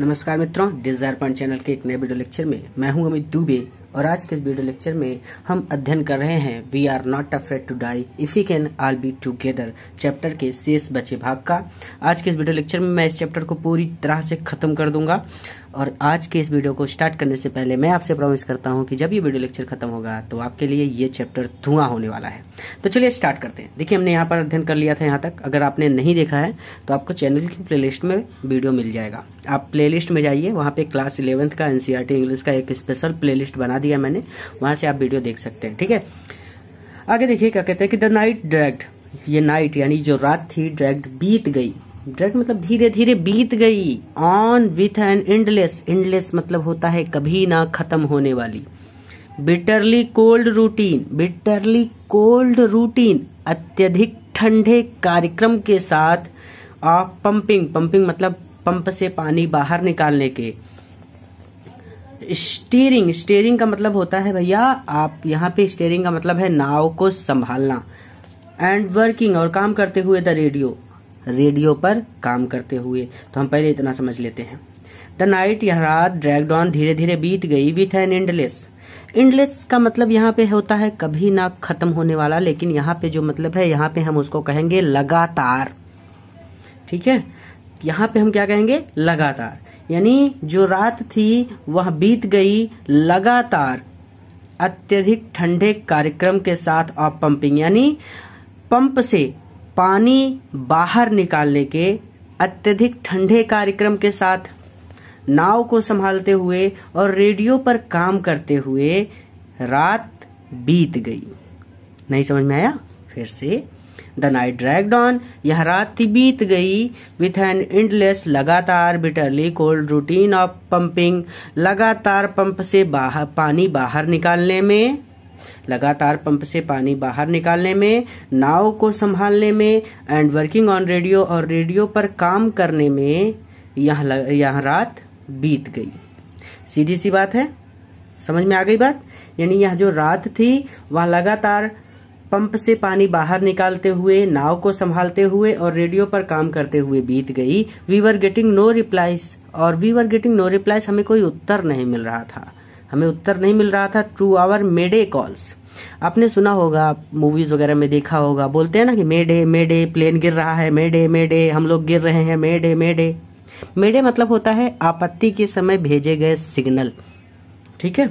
नमस्कार मित्रों point channel के एक नए वीडियो लेक्चर में मैं हूं अमित दुबे और आज के वीडियो लेक्चर में हम अध्ययन कर रहे हैं we are not afraid to die if you can all be together chapter के शेष बचे भाग का आज के इस वीडियो लेक्चर में मैं इस चैप्टर को पूरी तरह से खत्म कर दूंगा और आज के इस वीडियो को स्टार्ट करने से पहले मैं आपसे प्रॉमिस करता हूं कि जब ये वीडियो लेक्चर खत्म होगा तो आपके लिए ये चैप्टर धुआं होने वाला है तो चलिए स्टार्ट करते हैं देखिए हमने यहाँ पर अध्ययन कर लिया था यहाँ तक अगर आपने नहीं देखा है तो आपको चैनल की प्ले में वीडियो मिल जाएगा आप प्ले में जाइए वहाँ पे क्लास इलेवंथ का एनसीईआरटी इंग्लिश e का एक स्पेशल प्ले बना दिया मैंने वहाँ से आप वीडियो देख सकते हैं ठीक है आगे देखिए क्या कहते हैं कि द नाइट ड्रैग्ड ये नाइट यानी जो रात थी ड्रैग्ड बीत गई ड्रग मतलब धीरे धीरे बीत गई on with an endless endless मतलब होता है कभी ना खत्म होने वाली bitterly cold routine bitterly cold routine अत्यधिक ठंडे कार्यक्रम के साथ ऑफ पंपिंग पंपिंग मतलब पंप से पानी बाहर निकालने के स्टीयरिंग स्टीयरिंग का मतलब होता है भैया आप यहाँ पे स्टीयरिंग का मतलब है नाव को संभालना एंड वर्किंग और काम करते हुए द रेडियो रेडियो पर काम करते हुए तो हम पहले इतना समझ लेते हैं द नाइट यहाँ रात ड्रैगड ऑन धीरे धीरे बीत गई विथ एन इंडलेस इंडलेस का मतलब यहाँ पे होता है कभी ना खत्म होने वाला लेकिन यहाँ पे जो मतलब है यहाँ पे हम उसको कहेंगे लगातार ठीक है यहाँ पे हम क्या कहेंगे लगातार यानी जो रात थी वह बीत गई लगातार अत्यधिक ठंडे कार्यक्रम के साथ ऑफ पंपिंग यानी पंप से पानी बाहर निकालने के अत्यधिक ठंडे कार्यक्रम के साथ नाव को संभालते हुए और रेडियो पर काम करते हुए रात बीत गई नहीं समझ में आया फिर से द नाइट ड्रैग डॉन यह रात बीत गई विथ एन इंडलेस लगातार bitterly cold routine of pumping लगातार पंप से बाहर पानी बाहर निकालने में लगातार पंप से पानी बाहर निकालने में नाव को संभालने में एंड वर्किंग ऑन रेडियो और रेडियो पर काम करने में यहाँ यहाँ रात बीत गई सीधी सी बात है समझ में आ गई बात यानी यह जो रात थी वह लगातार पंप से पानी बाहर निकालते हुए नाव को संभालते हुए और रेडियो पर काम करते हुए बीत गई we were getting no replies और we were getting no replies हमें कोई उत्तर नहीं मिल रहा था हमें उत्तर नहीं मिल रहा था टू आवर मेडे कॉल्स आपने सुना होगा मूवीज वगैरह में देखा होगा बोलते हैं ना कि मेडे मेडे प्लेन गिर रहा है मेडे मेडे हम लोग गिर रहे हैं मेडे मेडे मेडे मतलब होता है आपत्ति के समय भेजे गए सिग्नल ठीक है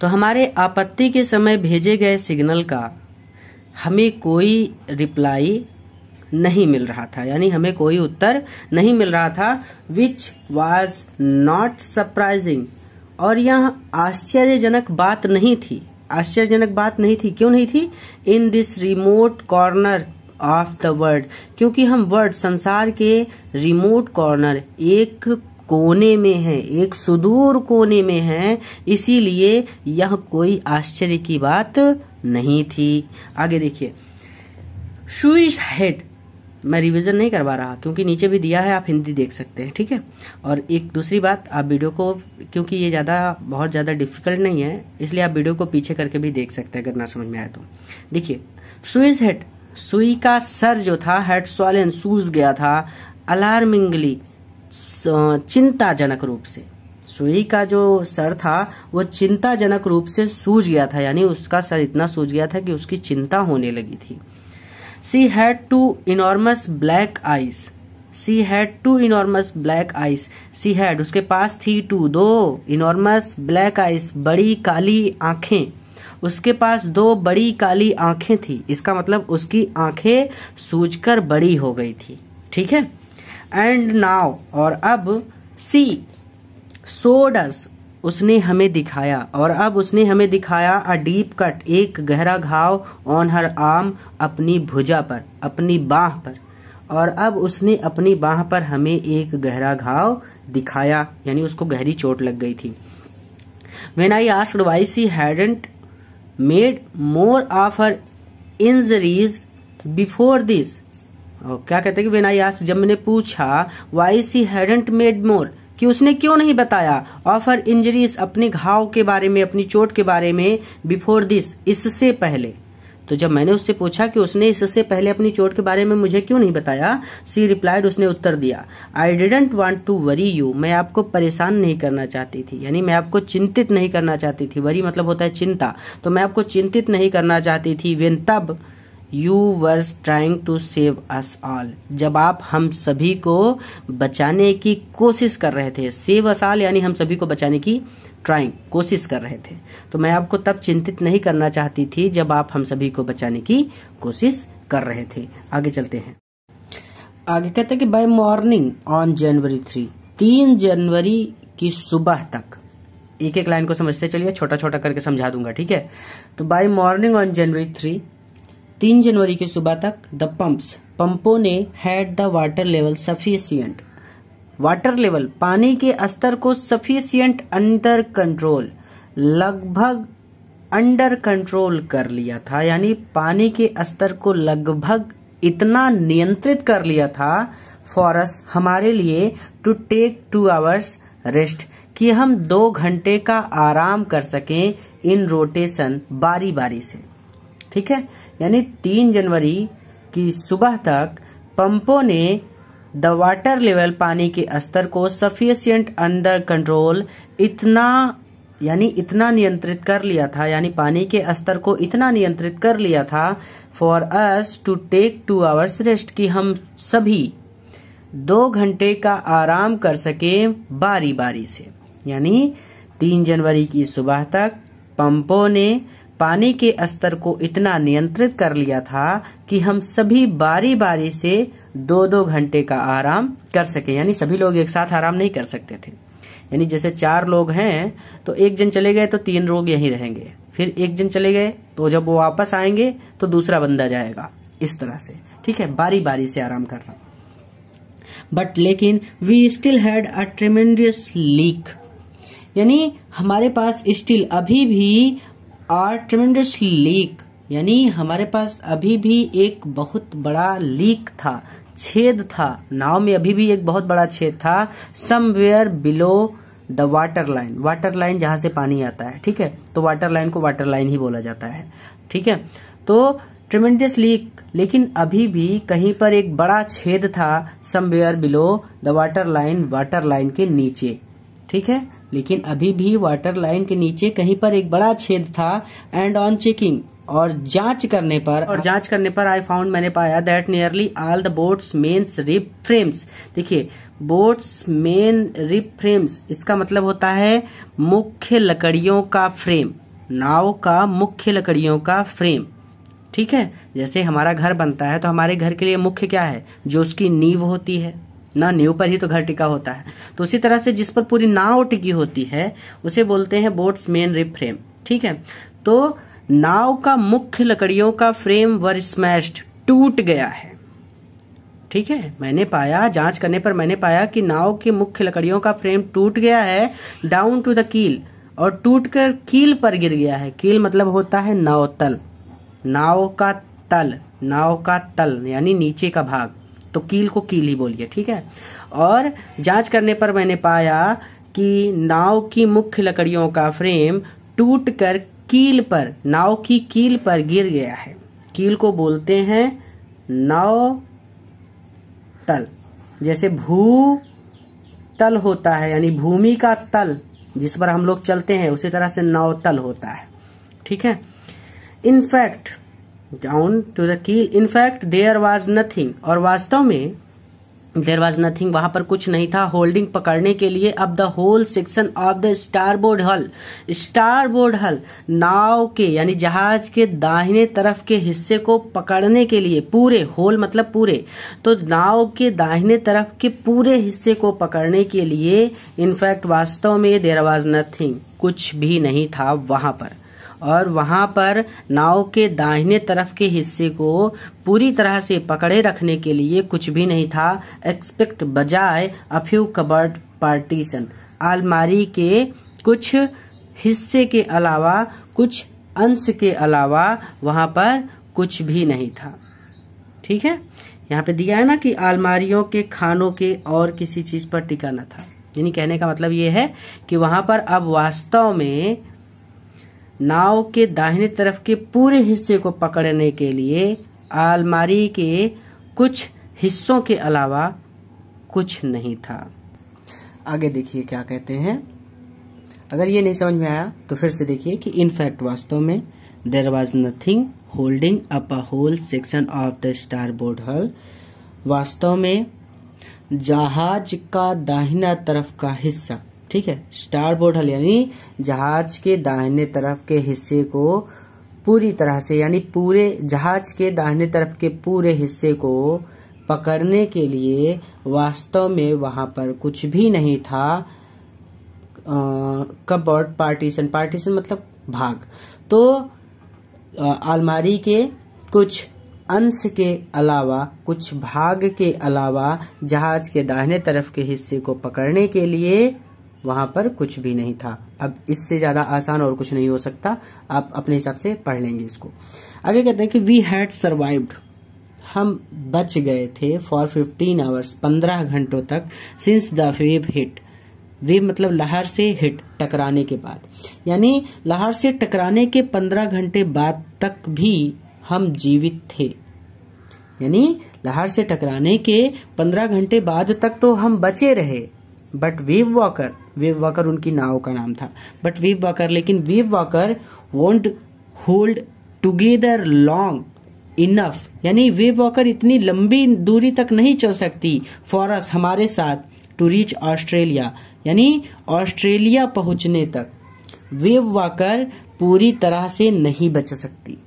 तो हमारे आपत्ति के समय भेजे गए सिग्नल का हमें कोई रिप्लाई नहीं मिल रहा था यानी हमें कोई उत्तर नहीं मिल रहा था विच वॉज नॉट सरप्राइजिंग और यह आश्चर्यजनक बात नहीं थी आश्चर्यजनक बात नहीं थी क्यों नहीं थी in this remote corner of the world क्योंकि हम वर्ल्ड संसार के रिमोट कॉर्नर एक कोने में है एक सुदूर कोने में है इसीलिए यह कोई आश्चर्य की बात नहीं थी आगे देखिए शू हेड मैं रिवीजन नहीं करवा रहा क्योंकि नीचे भी दिया है आप हिंदी देख सकते हैं ठीक है और एक दूसरी बात आप वीडियो को क्योंकि ये ज़्यादा बहुत ज़्यादा डिफिकल्ट नहीं है इसलिए आप वीडियो को पीछे करके भी देख सकते हैं अगर ना समझ में आए तो देखिए सुइज हेड सुई का सर जो था हेड सॉलन सूज गया था अलार्मिंगली चिंताजनक रूप से सुई का जो सर था वो चिंताजनक रूप से सूज गया था यानी उसका सर इतना सूज गया था कि उसकी चिंता होने लगी थी Sue had two enormous black eyes Sue had two enormous black eyes Sue had उसके पास थी टू दो इनॉर्मस ब्लैक आइस बड़ी काली आंखें उसके पास दो बड़ी काली आंखें थी इसका मतलब उसकी आंखें सूझकर बड़ी हो गई थी ठीक है एंड नाव और अब सी सोडस उसने हमें दिखाया और अब उसने हमें दिखाया अ डीप कट एक गहरा घाव ऑन हर आर्म अपनी भुजा पर अपनी बाह पर और अब उसने अपनी बाह पर हमें एक गहरा घाव दिखाया यानी उसको गहरी चोट लग गई थी when I asked why she hadn't made more of her injuries before this क्या कहते हैं कि वेन आई आस्क जब मैंने पूछा why she hadn't made more कि उसने क्यों नहीं बताया ऑफर इंजरीज अपने घाव के बारे में अपनी चोट के बारे में बिफोर दिस इससे पहले तो जब मैंने उससे पूछा कि उसने इससे पहले अपनी चोट के बारे में मुझे क्यों नहीं बताया सी रिप्लाइड उसने उत्तर दिया I didn't want to worry you मैं आपको परेशान नहीं करना चाहती थी यानी मैं आपको चिंतित नहीं करना चाहती थी वरी मतलब होता है चिंता तो मैं आपको चिंतित नहीं करना चाहती थी वेन तब you were trying to save us all जब आप हम सभी को बचाने की कोशिश कर रहे थे सेव अस ऑल यानी हम सभी को बचाने की ट्राइंग कोशिश कर रहे थे तो मैं आपको तब चिंतित नहीं करना चाहती थी जब आप हम सभी को बचाने की कोशिश कर रहे थे आगे चलते हैं आगे कहते हैं कि by morning on January three तीन जनवरी की सुबह तक एक एक लाइन को समझते चलिए छोटा छोटा करके समझा दूंगा ठीक है तो by morning on January three तीन जनवरी की सुबह तक द पंप्स पंपों ने had the water level sufficient water level पानी के स्तर को सफिशियंट अंडर कंट्रोल लगभग अंडर कंट्रोल कर लिया था यानी पानी के स्तर को लगभग इतना नियंत्रित कर लिया था फॉरस हमारे लिए to take two hours rest कि हम दो घंटे का आराम कर सकें इन रोटेशन बारी बारी से ठीक है यानी तीन जनवरी की सुबह तक पंपों ने द वाटर लेवल पानी के स्तर को सफिशियंट अंडर कंट्रोल इतना यानी इतना नियंत्रित कर लिया था यानी पानी के स्तर को इतना नियंत्रित कर लिया था for us to take two hours rest कि हम सभी दो घंटे का आराम कर सके बारी बारी से यानी तीन जनवरी की सुबह तक पंपों ने पानी के स्तर को इतना नियंत्रित कर लिया था कि हम सभी बारी बारी से दो दो घंटे का आराम कर सके यानी सभी लोग एक साथ आराम नहीं कर सकते थे यानी जैसे चार लोग हैं तो एक जन चले गए तो तीन लोग यहीं रहेंगे फिर एक जन चले गए तो जब वो वापस आएंगे तो दूसरा बंदा जाएगा इस तरह से ठीक है बारी बारी से आराम करना बट लेकिन we still had a tremendous leak यानी हमारे पास स्टिल अभी भी आर ट्रिमेंडस लीक यानी हमारे पास अभी भी एक बहुत बड़ा लीक था छेद था नाव में अभी भी एक बहुत बड़ा छेद था somewhere below the water line water line जहां से पानी आता है ठीक है तो वाटर लाइन को वाटर लाइन ही बोला जाता है ठीक है तो ट्रिमेंडस लीक लेकिन अभी भी कहीं पर एक बड़ा छेद था somewhere below the water line water line के नीचे ठीक है लेकिन अभी भी वाटर लाइन के नीचे कहीं पर एक बड़ा छेद था एंड ऑन चेकिंग और जांच करने पर और जांच करने पर आई फाउंड मैंने पाया that nearly all the boat's mains rib frames देखिए बोट्स मेन रिप फ्रेम्स इसका मतलब होता है मुख्य लकड़ियों का फ्रेम नाव का मुख्य लकड़ियों का फ्रेम ठीक है जैसे हमारा घर बनता है तो हमारे घर के लिए मुख्य क्या है जो उसकी नींव होती है ना नींव पर ही तो घर टिका होता है तो उसी तरह से जिस पर पूरी नाव टिकी होती है उसे बोलते हैं बोट्स मेन रिप फ्रेम ठीक है तो नाव का मुख्य लकड़ियों का फ्रेम वर स्मैश्ड टूट गया है ठीक है मैंने पाया जांच करने पर मैंने पाया कि नाव के मुख्य लकड़ियों का फ्रेम टूट गया है डाउन टू द कील और टूटकर कील पर गिर गया है कील मतलब होता है नाव तल नाव का तल नाव का तल यानी नीचे का भाग तो कील को कील ही बोलिए ठीक है और जांच करने पर मैंने पाया कि नाव की मुख्य लकड़ियों का फ्रेम टूट कर कील पर नाव की कील पर गिर गया है कील को बोलते हैं नाव तल जैसे भू तल होता है यानी भूमि का तल जिस पर हम लोग चलते हैं उसी तरह से नाव तल होता है ठीक है in fact down to the keel in fact there was nothing और वास्तव में देर वॉज नथिंग वहां पर कुछ नहीं था होल्डिंग पकड़ने के लिए अब the whole section of the starboard hull starboard hull नाव के यानी जहाज के दाहिने तरफ के हिस्से को पकड़ने के लिए पूरे होल मतलब पूरे तो नाव के दाहिने तरफ के पूरे हिस्से को पकड़ने के लिए इनफैक्ट वास्तव में देर वॉज नथिंग कुछ भी नहीं था वहां पर और वहां पर नाव के दाहिने तरफ के हिस्से को पूरी तरह से पकड़े रखने के लिए कुछ भी नहीं था एक्सपेक्ट बजाय अफ्यू कबर्ड पार्टीशन आलमारी के कुछ हिस्से के अलावा कुछ अंश के अलावा वहां पर कुछ भी नहीं था ठीक है यहाँ पे दिया है ना कि आलमारियों के खानों के और किसी चीज पर टिका न था यानी कहने का मतलब ये है कि वहां पर अब वास्तव में नाव के दाहिने तरफ के पूरे हिस्से को पकड़ने के लिए आलमारी के कुछ हिस्सों के अलावा कुछ नहीं था आगे देखिए क्या कहते हैं अगर ये नहीं समझ में आया तो फिर से देखिए कि इनफैक्ट वास्तव में there was nothing holding up a whole section of the starboard hull वास्तव में जहाज का दाहिना तरफ का हिस्सा ठीक है स्टार बोर्ड हल यानी जहाज के दाहिने तरफ के हिस्से को पूरी तरह से यानी पूरे जहाज के दाहिने तरफ के पूरे हिस्से को पकड़ने के लिए वास्तव में वहां पर कुछ भी नहीं था कबर्ड पार्टीशन पार्टीशन मतलब भाग तो अलमारी के कुछ अंश के अलावा कुछ भाग के अलावा जहाज के दाहिने तरफ के हिस्से को पकड़ने के लिए वहां पर कुछ भी नहीं था अब इससे ज्यादा आसान और कुछ नहीं हो सकता आप अपने हिसाब से पढ़ लेंगे इसको आगे कहते हैं कि वी हैड सर्वाइव्ड हम बच गए थे फॉर फिफ्टीन आवर्स पंद्रह घंटों तक since the wave hit we मतलब लहर से हिट टकराने के बाद यानी लहर से टकराने के पंद्रह घंटे बाद तक भी हम जीवित थे यानी लहर से टकराने के पंद्रह घंटे बाद तक तो हम बचे रहे but Wave Walker Wave Walker उनकी नाव का नाम था बट वेव वॉकर लेकिन Wave Walker won't hold together long enough यानी वेव वॉकर इतनी लंबी दूरी तक नहीं चल सकती फॉर अस हमारे साथ टू रीच ऑस्ट्रेलिया यानी ऑस्ट्रेलिया पहुंचने तक वेव वॉकर पूरी तरह से नहीं बच सकती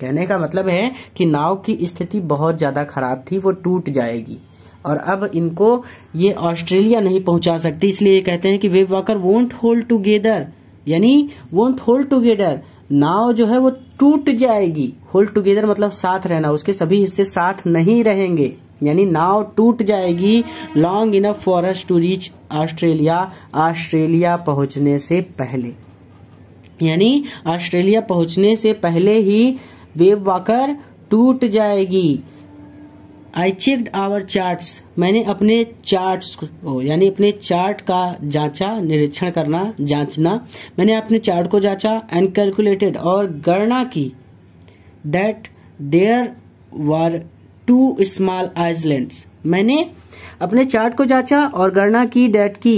कहने का मतलब है कि नाव की स्थिति बहुत ज्यादा खराब थी वो टूट जाएगी और अब इनको ये ऑस्ट्रेलिया नहीं पहुंचा सकती इसलिए ये कहते हैं कि Wave Walker won't hold together यानी वोंट होल्ड टूगेदर नाव जो है वो टूट जाएगी होल्ड टूगेदर मतलब साथ रहना उसके सभी हिस्से साथ नहीं रहेंगे यानी नाव टूट जाएगी long enough for us to reach Australia Australia पहुंचने से पहले यानी ऑस्ट्रेलिया पहुंचने से पहले ही वेब वॉकर टूट जाएगी आई चेकड आवर चार्ट मैंने अपने चार्ट यानी अपने चार्ट का जांचा निरीक्षण करना जांचना मैंने अपने चार्ट को जांचा एंड कैलकुलेटेड और गणना की that there were two small island मैंने अपने चार्ट को जांचा और गणना की डेट की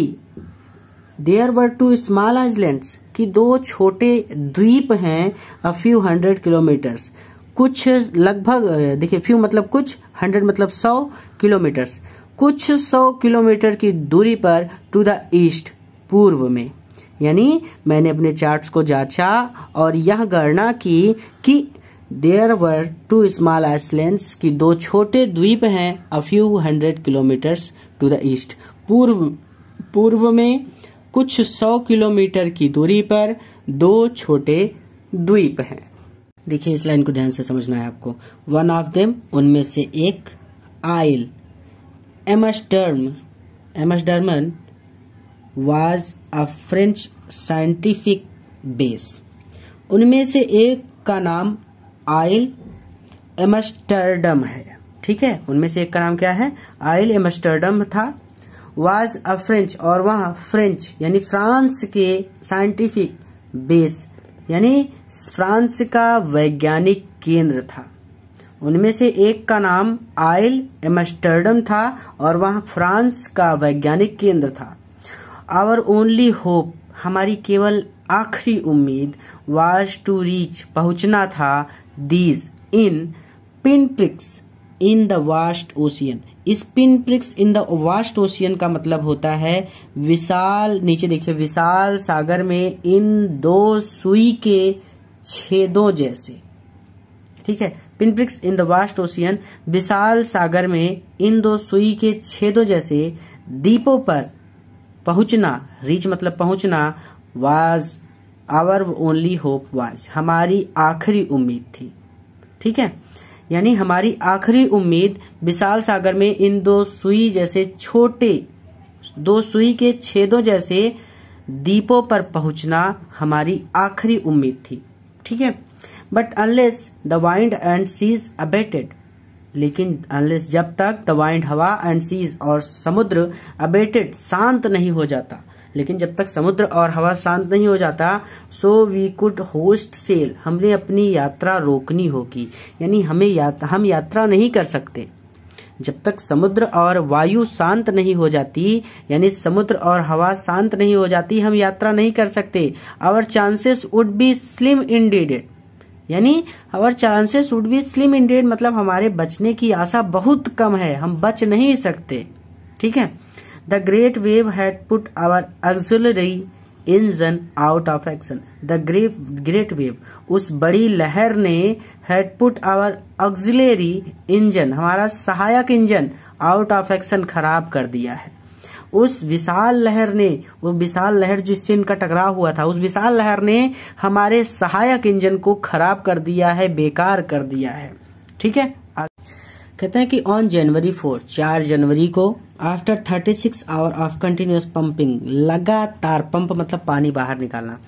there were two small island की दो छोटे द्वीप हैं अ फ्यू हंड्रेड किलोमीटर्स कुछ लगभग देखिए फ्यू मतलब कुछ हंड्रेड मतलब सौ किलोमीटर कुछ सौ किलोमीटर की दूरी पर टू द ईस्ट पूर्व में यानी मैंने अपने चार्ट्स को जांचा और यह गणना की कि there were two small islands की दो छोटे द्वीप हैं a few hundred kilometres to the east पूर्व पूर्व में कुछ सौ किलोमीटर की दूरी पर दो छोटे द्वीप हैं देखिए इस लाइन को ध्यान से समझना है आपको वन ऑफ देम उनमें से एक Ile Amsterdam Amsterdam was a French scientific base उनमें से एक का नाम आयल एमस्टर्डम है ठीक है उनमें से एक का नाम क्या है आयल एमस्टर्डम था वाज अ फ्रेंच और वहां फ्रेंच यानी फ्रांस के साइंटिफिक बेस यानी फ्रांस का वैज्ञानिक केंद्र था उनमें से एक का नाम आयल एमस्टर्डम था और वहां फ्रांस का वैज्ञानिक केंद्र था आवर ओनली होप हमारी केवल आखिरी उम्मीद वाज टू रीच पहुंचना था these in pin in the vast ocean pinpricks in the vast ocean का मतलब होता है विशाल नीचे देखिए विशाल सागर में इन दो सुई के छेदों जैसे ठीक है pinpricks in the vast ocean विशाल सागर में इन दो सुई के छेदों जैसे दीपों पर पहुंचना रीच मतलब पहुंचना was our only hope was हमारी आखिरी उम्मीद थी ठीक है यानी हमारी आखिरी उम्मीद विशाल सागर में इन दो सुई जैसे छोटे दो सुई के छेदों जैसे दीपों पर पहुंचना हमारी आखिरी उम्मीद थी ठीक है but unless the wind and seas abated लेकिन अनलेस जब तक द वाइंड हवा एंड सीज और समुद्र अबेटेड शांत नहीं हो जाता लेकिन जब तक समुद्र और हवा शांत नहीं हो जाता so we could hoist sail हमने अपनी यात्रा रोकनी होगी यानी हमें यात, हम यात्रा नहीं कर सकते जब तक समुद्र और वायु शांत नहीं हो जाती यानी समुद्र और हवा शांत नहीं हो जाती हम यात्रा नहीं कर सकते our chances would be slim indeed यानी our chances would be slim indeed मतलब हमारे बचने की आशा बहुत कम है हम बच नहीं सकते ठीक है the great wave had put our auxiliary engine out of action the great great wave उस बड़ी लहर ने had put our auxiliary engine हमारा सहायक इंजन आउट ऑफ एक्शन खराब कर दिया है उस विशाल लहर ने वो विशाल लहर जिससे इनका टकराव हुआ था उस विशाल लहर ने हमारे सहायक इंजन को खराब कर दिया है बेकार कर दिया है ठीक है कहते हैं कि ऑन जनवरी फोर चार जनवरी को after thirty six hour of continuous pumping लगातार पंप मतलब पानी बाहर निकालना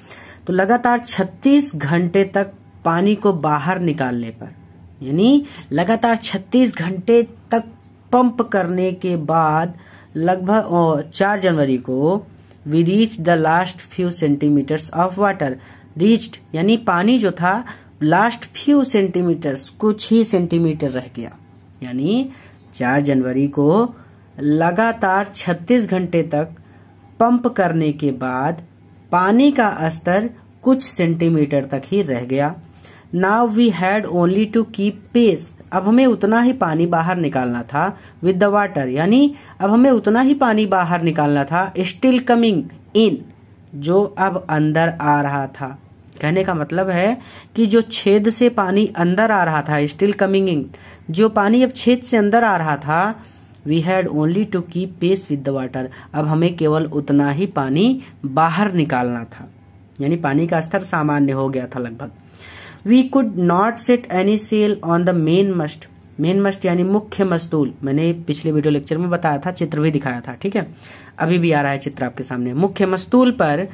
तो लगातार छत्तीस घंटे तक पानी को बाहर निकालने पर यानी लगातार छत्तीस घंटे तक पंप करने के बाद लगभग चार जनवरी को we reach the last few centimetres of water reached यानी पानी जो था लास्ट फ्यू सेंटीमीटर्स कुछ ही सेंटीमीटर रह गया यानी 4 जनवरी को लगातार 36 घंटे तक पंप करने के बाद पानी का स्तर कुछ सेंटीमीटर तक ही रह गया नाव we had only to keep pace अब हमें उतना ही पानी बाहर निकालना था विद द वाटर यानी अब हमें उतना ही पानी बाहर निकालना था स्टिल कमिंग इन जो अब अंदर आ रहा था कहने का मतलब है कि जो छेद से पानी अंदर आ रहा था स्टिल कमिंग इन जो पानी अब छेद से अंदर आ रहा था we had only to keep pace with the water अब हमें केवल उतना ही पानी बाहर निकालना था यानी पानी का स्तर सामान्य हो गया था लगभग we could not set any sail on the main mast main mast यानी मुख्य मस्तूल मैंने पिछले वीडियो लेक्चर में बताया था चित्र भी दिखाया था ठीक है अभी भी आ रहा है चित्र आपके सामने मुख्य मस्तूल पर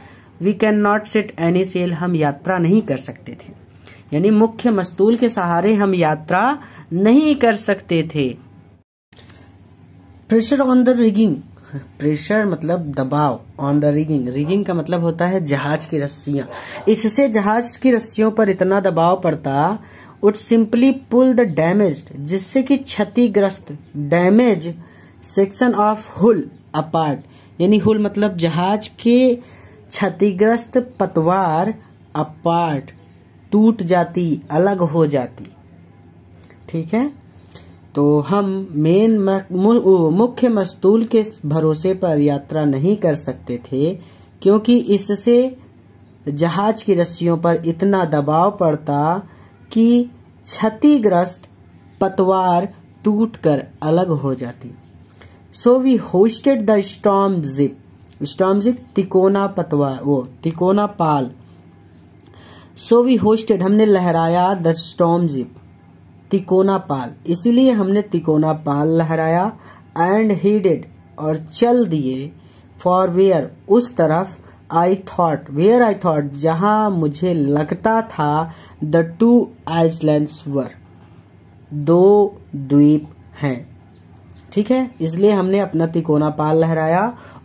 we can not set any sail हम यात्रा नहीं कर सकते थे यानी मुख्य मस्तूल के सहारे हम यात्रा नहीं कर सकते थे pressure on the rigging pressure मतलब दबाव ऑन द रिगिंग रिगिंग का मतलब होता है जहाज की रस्सियां इससे जहाज की रस्सियों पर इतना दबाव पड़ता उट सिंपली पुल द डैमेज जिससे कि क्षतिग्रस्त damage section of hull apart यानी हुल मतलब जहाज के क्षतिग्रस्त पतवार अपार्ट टूट जाती अलग हो जाती ठीक है तो हम मेन मुख्य मस्तूल के भरोसे पर यात्रा नहीं कर सकते थे क्योंकि इससे जहाज की रस्सियों पर इतना दबाव पड़ता कि क्षतिग्रस्त पतवार टूटकर अलग हो जाती so we hoisted the storm jib storm jib तिकोना पतवार वो तिकोना पाल सो वी होस्टेड हमने लहराया द स्टॉम जिप तिकोना पाल इसलिए हमने तिकोना पाल लहराया एंड हीडेड और चल दिए फॉर वेयर उस तरफ I thought where I thought जहां मुझे लगता था द टू आइसलैंड वर दो द्वीप हैं ठीक है इसलिए हमने अपना तिकोना पाल लहराया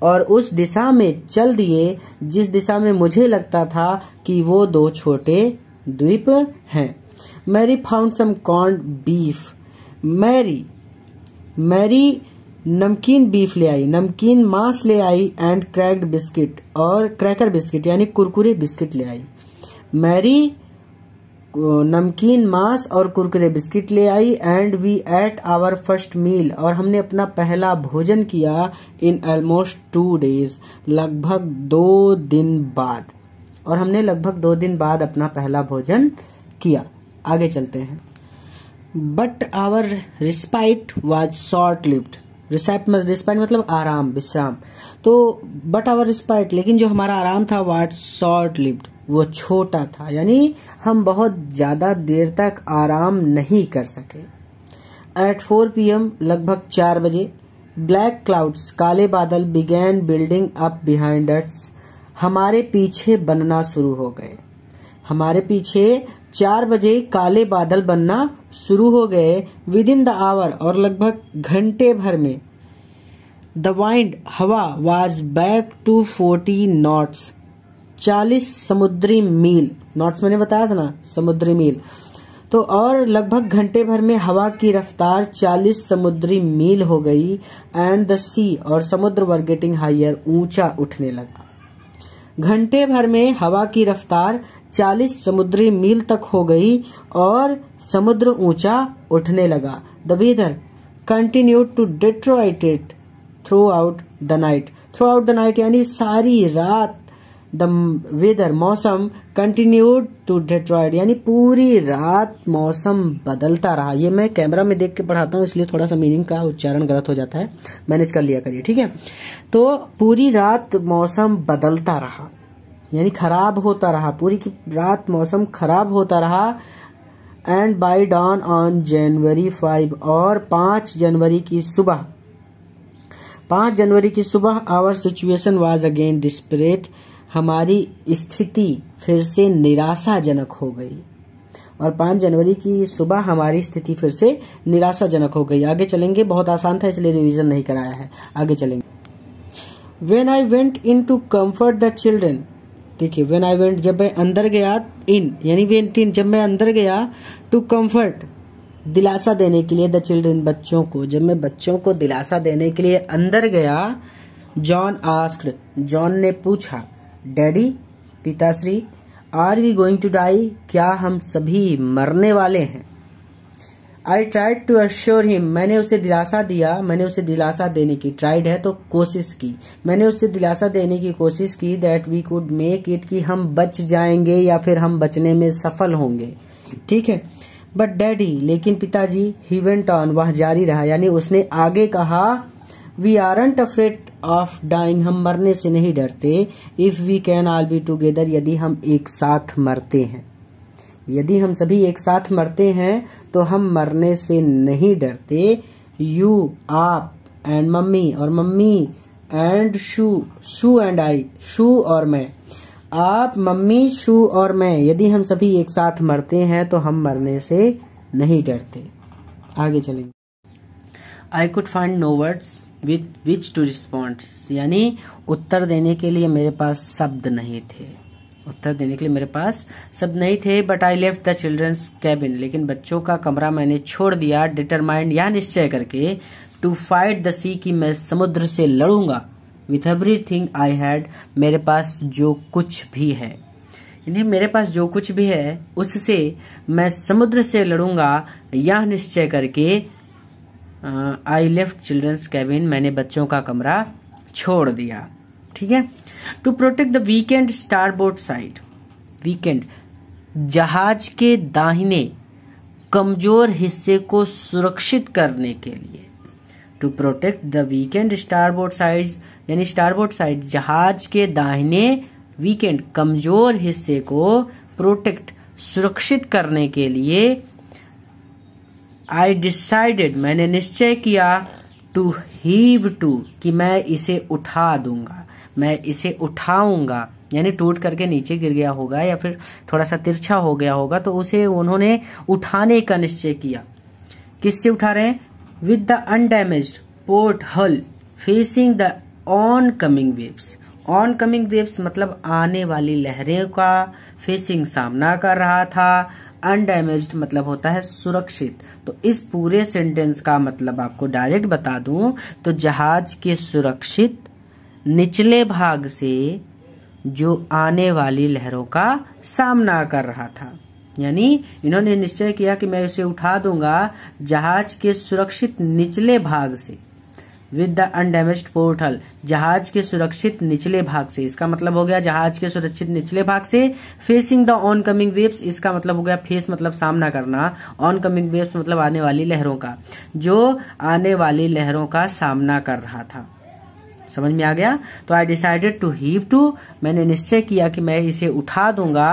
और उस दिशा में चल दिए जिस दिशा में मुझे लगता था कि वो दो छोटे द्वीप हैं Mary found some corned beef. Mary, Mary नमकीन बीफ ले आई नमकीन मांस ले आई एंड क्रैक्ड बिस्किट और क्रैकर बिस्किट यानी कुरकुरे बिस्किट ले आई मैरी नमकीन मांस और कुरकुरे बिस्किट ले आई and we ate our first meal और हमने अपना पहला भोजन किया इन ऑलमोस्ट टू डेज लगभग दो दिन बाद और हमने लगभग दो दिन बाद अपना पहला भोजन किया आगे चलते हैं but our respite was short lived respite respite मतलब आराम विश्राम तो बट आवर रिस्पाइट लेकिन जो हमारा आराम था वाट शॉर्ट लिफ्ट वो छोटा था यानी हम बहुत ज्यादा देर तक आराम नहीं कर सके एट फोर पी एम लगभग चार बजे ब्लैक क्लाउड्स काले बादल बिगैन बिल्डिंग अप बिहाइंड हमारे पीछे बनना शुरू हो गए हमारे पीछे चार बजे काले बादल बनना शुरू हो गए विद इन द आवर और लगभग घंटे भर में द वाइंड हवा was back to forty knots चालीस समुद्री मील नॉट्स मैंने बताया था ना समुद्री मील तो और लगभग घंटे भर में हवा की रफ्तार चालीस समुद्री मील हो गई एंड द सी और समुद्र वर गेटिंग हाइयर ऊंचा उठने लगा घंटे भर में हवा की रफ्तार चालीस समुद्री मील तक हो गई और समुद्र ऊंचा उठने लगा the weather continue to deteriorate it throughout the night throughout the night यानी सारी रात द वेदर मौसम कंटिन्यूड टू डेट्रॉइड यानी पूरी रात मौसम बदलता रहा ये मैं कैमरा में देख के पढ़ाता हूँ इसलिए थोड़ा सा मीनिंग का उच्चारण गलत हो जाता है मैनेज कर लिया करिए ठीक है तो पूरी रात मौसम बदलता रहा यानी खराब होता रहा पूरी की रात मौसम खराब होता रहा and by dawn on January five और पांच जनवरी की सुबह पांच जनवरी की सुबह our situation was again desperate हमारी स्थिति फिर से निराशाजनक हो गई और पांच जनवरी की सुबह हमारी स्थिति फिर से निराशाजनक हो गई आगे चलेंगे बहुत आसान था इसलिए रिवीजन नहीं कराया है आगे चलेंगे when I went into comfort the children देखिए वेन आई वेंट जब मैं अंदर गया इन यानी वेंट इन जब मैं अंदर गया टू कंफर्ट दिलासा देने के लिए द चिल्ड्रन बच्चों को जब मैं बच्चों को दिलासा देने के लिए अंदर गया जॉन आस्क्ड जॉन ने पूछा डैडी पिताश्री are we going to die क्या हम सभी मरने वाले हैं I tried to assure him मैंने उसे दिलासा दिया मैंने उसे दिलासा देने की ट्राइड है तो कोशिश की मैंने उसे दिलासा देने की कोशिश की that we could make it कि हम बच जाएंगे या फिर हम बचने में सफल होंगे ठीक है बट डैडी लेकिन पिताजी ही वेंट ऑन वह जारी रहा यानी उसने आगे कहा we aren't afraid of dying हम मरने से नहीं डरते if we can all be together यदि हम एक साथ मरते हैं यदि हम सभी एक साथ मरते हैं तो हम मरने से नहीं डरते यू आप एंड मम्मी और mummy and Sue Sue and I Sue और मैं आप मम्मी शू और मैं यदि हम सभी एक साथ मरते हैं तो हम मरने से नहीं डरते आगे चलेंगे I could find no words with which to respond यानी उत्तर देने के लिए मेरे पास शब्द नहीं थे उत्तर देने के लिए मेरे पास सब नहीं थे but I left the children's cabin लेकिन बच्चों का कमरा मैंने छोड़ दिया डिटरमाइंड या निश्चय करके टू फाइट द सी की मैं समुद्र से लड़ूंगा with everything I had मेरे पास जो कुछ भी है इन्हें मेरे पास जो कुछ भी है उससे मैं समुद्र से लड़ूंगा यह निश्चय करके आई लेफ्ट चिल्ड्रंस कैबिन मैंने बच्चों का कमरा छोड़ दिया ठीक है to protect the weakened starboard side weakened जहाज के दाहिने कमजोर हिस्से को सुरक्षित करने के लिए to protect the weakened starboard side यानी स्टारबोर्ड साइड जहाज के दाहिने वीकेंड कमजोर हिस्से को प्रोटेक्ट सुरक्षित करने के लिए आई डिसाइडेड मैंने निश्चय किया टू हीव टू कि मैं इसे उठा दूंगा मैं इसे उठाऊंगा यानी टूट करके नीचे गिर गया होगा या फिर थोड़ा सा तिरछा हो गया होगा तो उसे उन्होंने उठाने का निश्चय किया किससे उठा रहे हैं with the undamaged port hull facing the oncoming waves oncoming waves मतलब आने वाली लहरें का फेसिंग सामना कर रहा था अनडैमेज मतलब होता है सुरक्षित तो इस पूरे सेंटेंस का मतलब आपको डायरेक्ट बता दूं तो जहाज के सुरक्षित निचले भाग से जो आने वाली लहरों का सामना कर रहा था यानी इन्होंने निश्चय किया कि मैं उसे उठा दूंगा जहाज के सुरक्षित निचले भाग से विद द अनडेमेज पोर्टल जहाज के सुरक्षित निचले भाग से इसका मतलब हो गया जहाज के सुरक्षित निचले भाग से facing the oncoming waves इसका मतलब हो गया फेस मतलब सामना करना ऑन कमिंग वेब्स मतलब आने वाली लहरों का जो आने वाली लहरों का सामना कर रहा था समझ में आ गया तो I decided to heave to मैंने निश्चय किया कि मैं इसे उठा दूंगा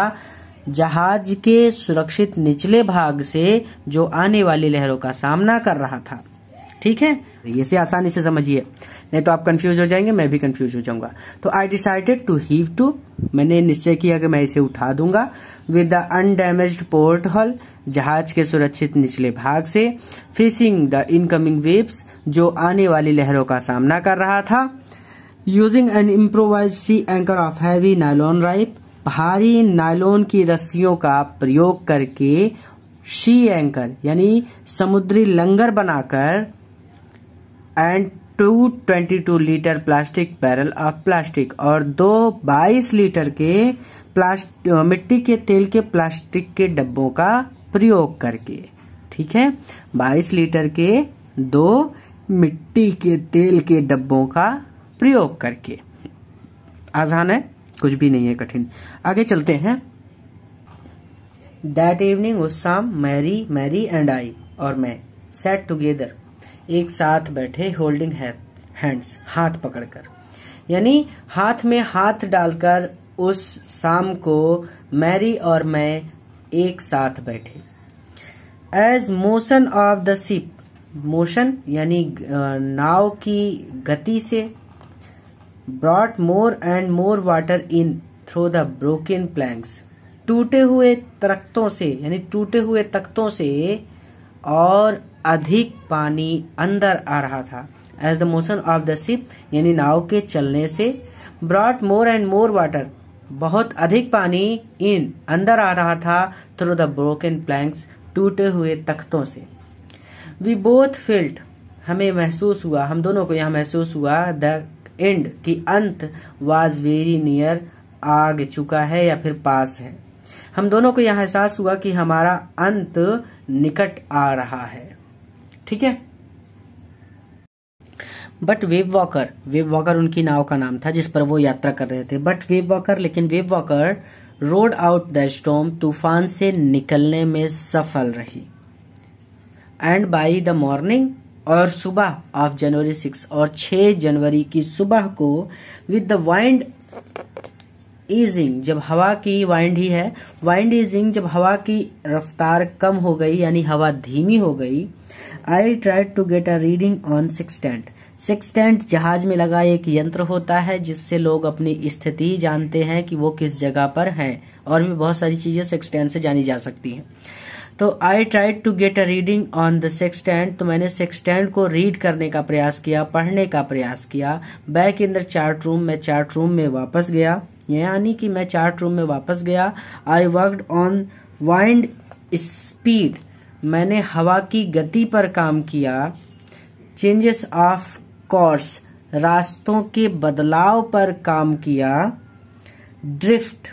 जहाज के सुरक्षित निचले भाग से जो आने वाली लहरों का सामना कर रहा था ठीक है ये से आसानी से समझिए नहीं तो आप कंफ्यूज हो जाएंगे मैं भी कंफ्यूज हो जाऊंगा तो I decided to heave to मैंने निश्चय किया कि मैं इसे उठा दूंगा with the undamaged port hull जहाज के सुरक्षित निचले भाग से फेसिंग द इनकमिंग वेव्स जो आने वाली लहरों का सामना कर रहा था using an improvised sea anchor of heavy nylon rope भारी नायलोन की रस्सियों का प्रयोग करके शी एंकर यानी समुद्री लंगर बनाकर and two twenty two litre plastic barrel of plastic और दो बाईस लीटर के प्लास्टिक मिट्टी के तेल के प्लास्टिक के डब्बों का प्रयोग करके ठीक है बाईस लीटर के दो मिट्टी के तेल के डब्बों का प्रयोग करके आसान है कुछ भी नहीं है कठिन आगे चलते हैं दैट इवनिंग शाम मैरी मैरी एंड आई और मैं सेट टूगेदर एक साथ बैठे होल्डिंग हैंड्स हाथ पकड़कर यानी हाथ में हाथ डालकर उस शाम को मैरी और मैं एक साथ बैठे as motion of the ship motion यानी नाव की गति से brought more and more water in through the broken planks टूटे हुए तरक्तों से यानी टूटे हुए तख्तों से और अधिक पानी अंदर आ रहा था as the motion of the ship यानी नाव के चलने से brought more and more water बहुत अधिक पानी इन अंदर आ रहा था थ्रू द ब्रोकन प्लैंक्स टूटे हुए तख्तों से वी बोथ फिल्ट हमें महसूस हुआ हम दोनों को यहाँ महसूस हुआ द एंड की अंत वाज वेरी नियर आग चुका है या फिर पास है हम दोनों को यह एहसास हुआ कि हमारा अंत निकट आ रहा है ठीक है but Wavewalker Wavewalker उनकी नाव का नाम था जिस पर वो यात्रा कर रहे थे बट वेब वॉकर लेकिन Wavewalker rode out the storm तूफान से निकलने में सफल रही एंड बाई द मॉर्निंग और सुबह ऑफ जनवरी सिक्स और छह जनवरी की सुबह को विद द वाइंड ईजिंग जब हवा की वाइंड ही है वाइंड ईजिंग जब हवा की रफ्तार कम हो गई यानी हवा धीमी हो गई I try to get a reading on sextant sextant जहाज में लगा एक यंत्र होता है जिससे लोग अपनी स्थिति जानते हैं कि वो किस जगह पर हैं और भी बहुत सारी चीजें सिक्सटेंट से जानी जा सकती हैं तो I tried to get a reading on the sextant तो मैंने सेक्स स्टैंड को रीड करने का प्रयास किया पढ़ने का प्रयास किया back in the chart room मैं चार्ट रूम में वापस गया यानी कि मैं चार्ट रूम में वापस गया I worked on wind speed मैंने हवा की गति पर काम किया चेंजेस ऑफ कोर्स रास्तों के बदलाव पर काम किया ड्रिफ्ट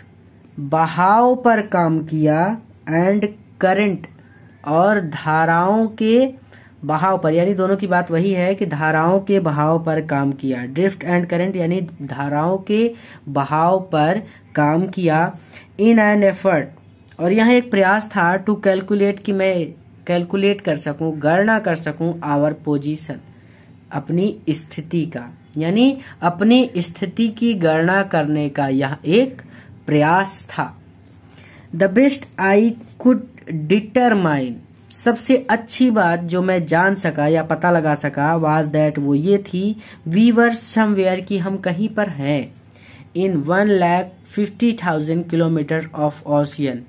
बहाव पर काम किया एंड करंट और धाराओं के बहाव पर यानी दोनों की बात वही है कि धाराओं के बहाव पर काम किया ड्रिफ्ट एंड करंट यानी धाराओं के बहाव पर काम किया इन एन एफर्ट और यह एक प्रयास था टू कैलकुलेट कि मैं कैलकुलेट कर सकूं गणना कर सकूं आवर पोजीशन अपनी स्थिति का यानी अपनी स्थिति की गणना करने का यह एक प्रयास था the best I could determine सबसे अच्छी बात जो मैं जान सका या पता लगा सका वाज दैट वो ये थी वीवर समवेयर की हम कहीं पर हैं in one lakh fifty thousand kilometre of ocean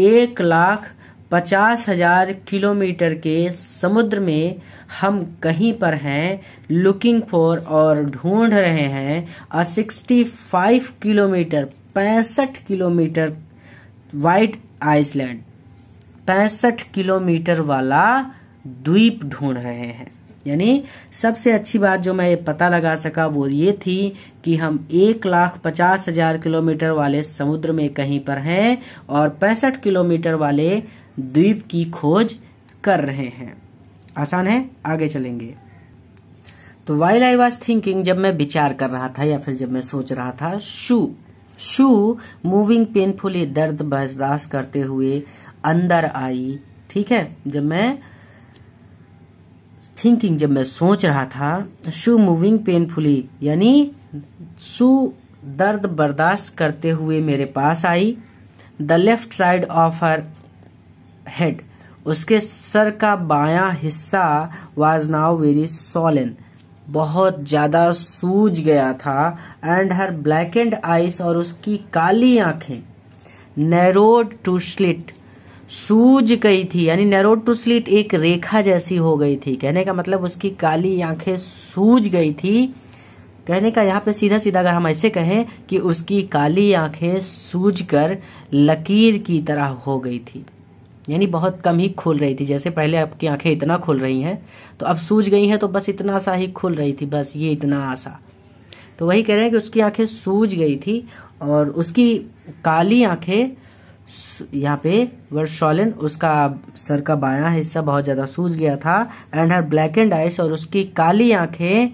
एक लाख पचास हजार किलोमीटर के समुद्र में हम कहीं पर हैं लुकिंग फॉर और ढूंढ रहे हैं अ सिक्सटी फाइव किलोमीटर पैंसठ किलोमीटर वाइट आइसलैंड पैंसठ किलोमीटर वाला द्वीप ढूंढ रहे हैं यानी सबसे अच्छी बात जो मैं पता लगा सका वो ये थी कि हम एक लाख पचास हजार किलोमीटर वाले समुद्र में कहीं पर हैं और पैंसठ किलोमीटर वाले द्वीप की खोज कर रहे हैं आसान है आगे चलेंगे तो वाइल आई वॉज थिंकिंग जब मैं विचार कर रहा था या फिर जब मैं सोच रहा था शू शू मूविंग पेनफुली दर्द बर्दाश्त करते हुए अंदर आई ठीक है जब मैं थिंकिंग जब मैं सोच रहा था शू मूविंग पेनफुली यानी शू दर्द बर्दाश्त करते हुए मेरे पास आई the left side of her head उसके सर का बाया हिस्सा वाज नाउ वेरी सॉलन बहुत ज्यादा सूज गया था and her black and eyes और उसकी काली आंखें नैरोड टू स्लिट सूज गई थी यानी नेरो टू स्लिट एक रेखा जैसी हो गई थी कहने का मतलब उसकी काली आंखें सूज गई थी कहने का यहाँ पे सीधा सीधा अगर हम ऐसे कहें कि उसकी काली आंखें सूज कर लकीर की तरह हो गई थी यानी बहुत कम ही खुल रही थी जैसे पहले आपकी आंखें इतना खुल रही हैं तो अब सूज गई हैं तो बस इतना सा ही खुल रही थी बस ये इतना सा तो वही कह रहे हैं कि उसकी आंखें सूज गई थी और उसकी काली आंखें यहाँ पे वर्सॉलिन उसका सर का बाया हिस्सा बहुत ज्यादा सूज गया था and her black and eyes और उसकी काली आंखें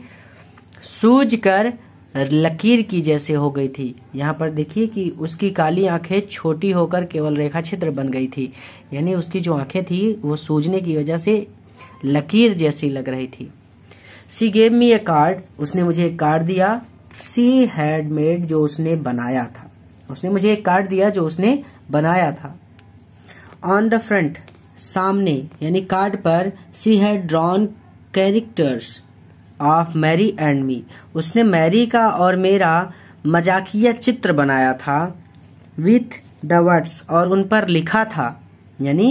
सूज कर लकीर की जैसे हो गई थी यहाँ पर देखिए कि उसकी काली आंखें छोटी होकर केवल रेखा छिद्र बन गई थी यानी उसकी जो आंखें थी वो सूजने की वजह से लकीर जैसी लग रही थी सी गेव मी ए कार्ड उसने मुझे एक कार्ड दिया सी हैड मेड जो उसने बनाया था उसने मुझे एक कार्ड दिया जो उसने बनाया था ऑन द फ्रंट सामने यानी कार्ड पर she had drawn characters of Mary and me उसने मैरी का और मेरा मजाकिया चित्र बनाया था विथ द वर्ड्स और उन पर लिखा था यानी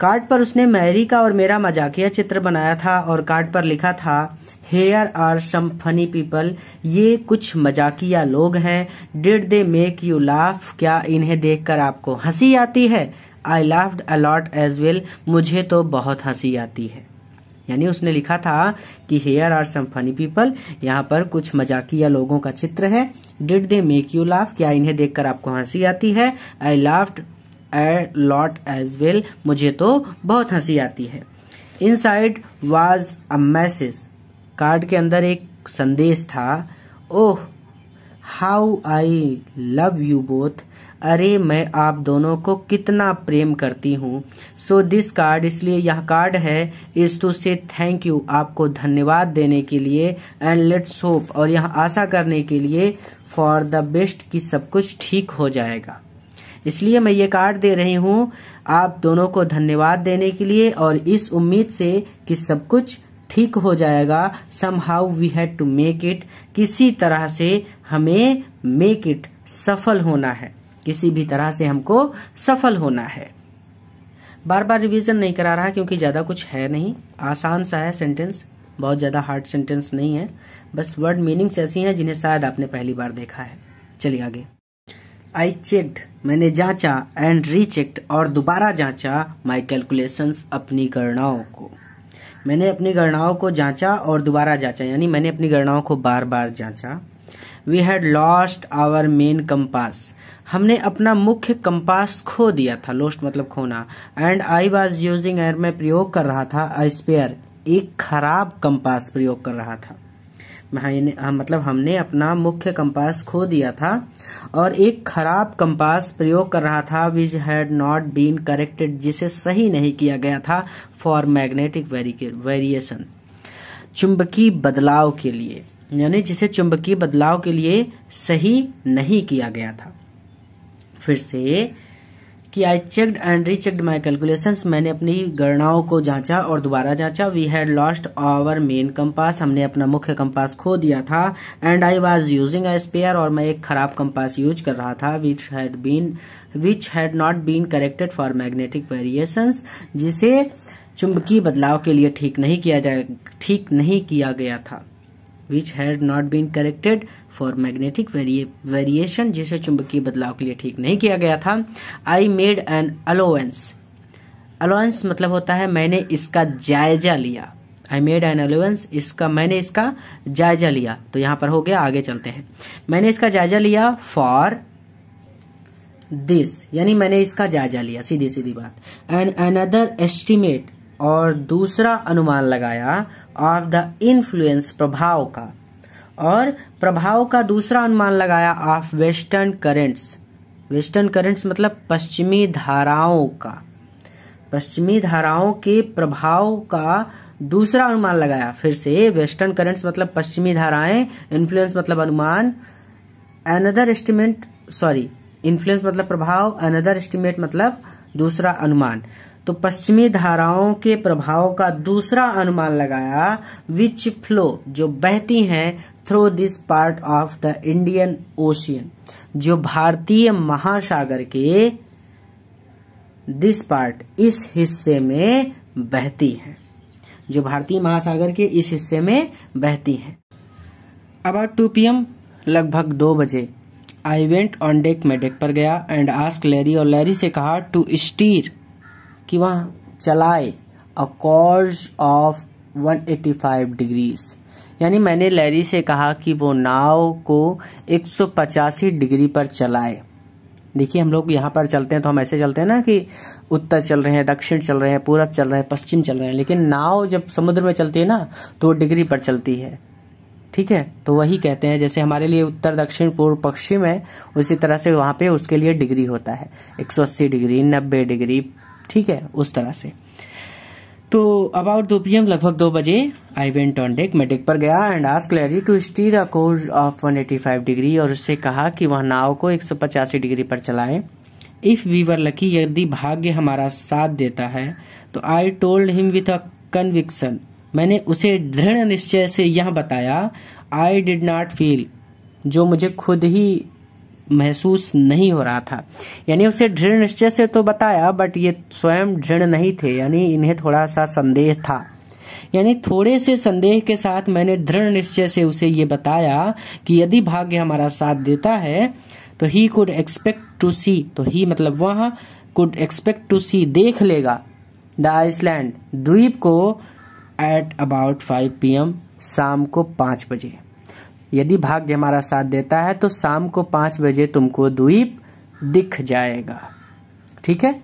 कार्ड पर उसने मैरी का और मेरा मजाकिया चित्र बनाया था और कार्ड पर लिखा था here are some funny people ये कुछ मजाकिया लोग हैं did they make you laugh क्या इन्हें देखकर आपको हंसी आती है I laughed a lot as well मुझे तो बहुत हंसी आती है यानी उसने लिखा था कि here are some funny people यहाँ पर कुछ मजाकिया लोगों का चित्र है did they make you laugh क्या इन्हें देखकर आपको हंसी आती है I laughed a lot as well मुझे तो बहुत हंसी आती है inside was a message card के अंदर एक संदेश था oh how I love you both अरे मैं आप दोनों को कितना प्रेम करती हूँ सो दिस कार्ड इसलिए यह कार्ड है इस तो से थैंक यू आपको धन्यवाद देने के लिए एंड लेट्स होप और यह आशा करने के लिए फॉर द बेस्ट कि सब कुछ ठीक हो जाएगा इसलिए मैं ये कार्ड दे रही हूँ आप दोनों को धन्यवाद देने के लिए और इस उम्मीद से कि सब कुछ ठीक हो जाएगा somehow we had to make it किसी तरह से हमें मेक इट सफल होना है किसी भी तरह से हमको सफल होना है बार बार रिवीजन नहीं करा रहा क्योंकि ज्यादा कुछ है नहीं आसान सा है सेंटेंस बहुत ज्यादा हार्ड सेंटेंस नहीं है बस वर्ड मीनिंग्स ऐसी हैं जिन्हें शायद आपने पहली बार देखा है चलिए आगे आई चेक्ड मैंने जांचा एंड रीचेक्ड और दोबारा जांचा माय कैलकुलेशंस अपनी गणनाओं को मैंने अपनी गणनाओं को जांचा और दोबारा जांचा यानी मैंने अपनी गणनाओं को बार बार जांचा we had lost our main compass हमने अपना मुख्य कंपास खो दिया था लोस्ट मतलब खोना and I was using air में प्रयोग कर रहा था आई स्पेयर एक खराब कंपास प्रयोग कर रहा था हाँ, मतलब हमने अपना मुख्य कंपास खो दिया था और एक खराब कंपास प्रयोग कर रहा था which had not been corrected जिसे सही नहीं किया गया था फॉर मैग्नेटिक वेरिएशन चुंबकीय बदलाव के लिए यानी जिसे चुंबकीय बदलाव के लिए सही नहीं किया गया था फिर से कि I checked and rechecked my calculation मैंने अपनी गणनाओं को जांचा और दोबारा जांचा we had lost our main compass हमने अपना मुख्य कंपास खो दिया था and I was using a spare और मैं एक खराब कंपास यूज कर रहा था which had been which had not been corrected for magnetic variations जिसे चुंबकीय बदलाव के लिए ठीक नहीं किया जाए ठीक नहीं किया गया था which had not been corrected for magnetic variation जिसे चुंबकीय बदलाव के लिए ठीक नहीं किया गया था I made an allowance allowance मतलब होता है मैंने इसका जायजा लिया आई मेड एन अलोवेंस इसका मैंने इसका जायजा लिया तो यहां पर हो गया आगे चलते हैं मैंने इसका जायजा लिया फॉर दिस यानी मैंने इसका जायजा लिया सीधी सीधी बात एंड अनदर एस्टिमेट और दूसरा अनुमान लगाया ऑफ द इन्फ्लुएंस प्रभाव का और प्रभाव का दूसरा अनुमान लगाया of western currents western currents मतलब पश्चिमी धाराओं का पश्चिमी धाराओं के प्रभाव का दूसरा अनुमान लगाया फिर से वेस्टर्न करेंट्स मतलब पश्चिमी धाराएं इन्फ्लुएंस मतलब अनुमान अनदर एस्टिमेट सॉरी इन्फ्लुएंस मतलब प्रभाव अनदर एस्टिमेट मतलब दूसरा अनुमान तो पश्चिमी धाराओं के प्रभाव का दूसरा अनुमान लगाया विच फ्लो जो बहती हैं through this part of the Indian Ocean जो भारतीय महासागर के दिस पार्ट इस हिस्से में बहती है जो भारतीय महासागर के इस हिस्से में बहती है अबाउट टू पी लगभग दो बजे आई वेंट ऑन डेक में डेक पर गया एंड आस्क लैरी और लैरी से कहा टू स्टीर कि वह चलाए अ कॉर्ज ऑफ 185 डिग्रीज यानी मैंने लैरी से कहा कि वो नाव को एक डिग्री पर चलाए देखिए हम लोग यहाँ पर चलते हैं तो हम ऐसे चलते हैं ना कि उत्तर चल रहे हैं दक्षिण चल रहे हैं पूरब चल रहे हैं पश्चिम चल रहे हैं लेकिन नाव जब समुद्र में चलती है ना तो वो डिग्री पर चलती है ठीक है तो वही कहते हैं जैसे हमारे लिए उत्तर दक्षिण पूर्व पश्चिम है उसी तरह से वहां पे उसके लिए डिग्री होता है एक डिग्री नब्बे डिग्री ठीक है उस तरह से तो अबाउट दो पी लगभग दो बजे आई वेंट ऑन डेक मैं डेक पर गया and ask Larry to steer a course of 185 degree और उससे कहा कि वह नाव को एक डिग्री पर चलाए इफ वी वर लकी यदि भाग्य हमारा साथ देता है तो I told him with a conviction मैंने उसे दृढ़ निश्चय से यह बताया आई डिड नॉट फील जो मुझे खुद ही महसूस नहीं हो रहा था यानी उसे दृढ़ निश्चय से तो बताया बट ये स्वयं दृढ़ नहीं थे यानी इन्हें थोड़ा सा संदेह था यानी थोड़े से संदेह के साथ मैंने दृढ़ निश्चय से उसे ये बताया कि यदि भाग्य हमारा साथ देता है तो he could expect to see तो ही मतलब वह कुड एक्सपेक्ट टू सी देख लेगा द आइसलैंड द्वीप को एट अबाउट फाइव पी शाम को पांच बजे यदि भाग्य हमारा साथ देता है तो शाम को पांच बजे तुमको द्वीप दिख जाएगा ठीक है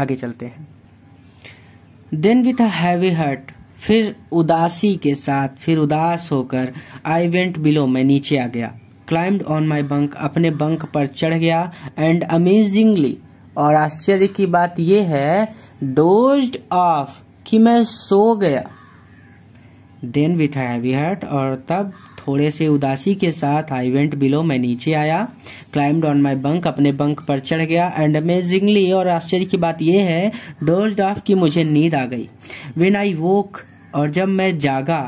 आगे चलते हैं देन विथ हैवी हर्ट फिर उदासी के साथ फिर उदास होकर आई वेंट बिलो मैं नीचे आ गया क्लाइम्ड ऑन माई बंक अपने बंक पर चढ़ गया एंड अमेजिंगली और आश्चर्य की बात यह है डोज्ड ऑफ कि मैं सो गया देन विथ हैवी हर्ट और तब थोड़े से उदासी के साथ आई वेंट बिलो मैं नीचे आया क्लाइम्ड ऑन माई बंक अपने बंक पर चढ़ गया एंड अमेजिंगली और आश्चर्य की बात यह है डोज ऑफ की मुझे नींद आ गई वेन आई वोक और जब मैं जागा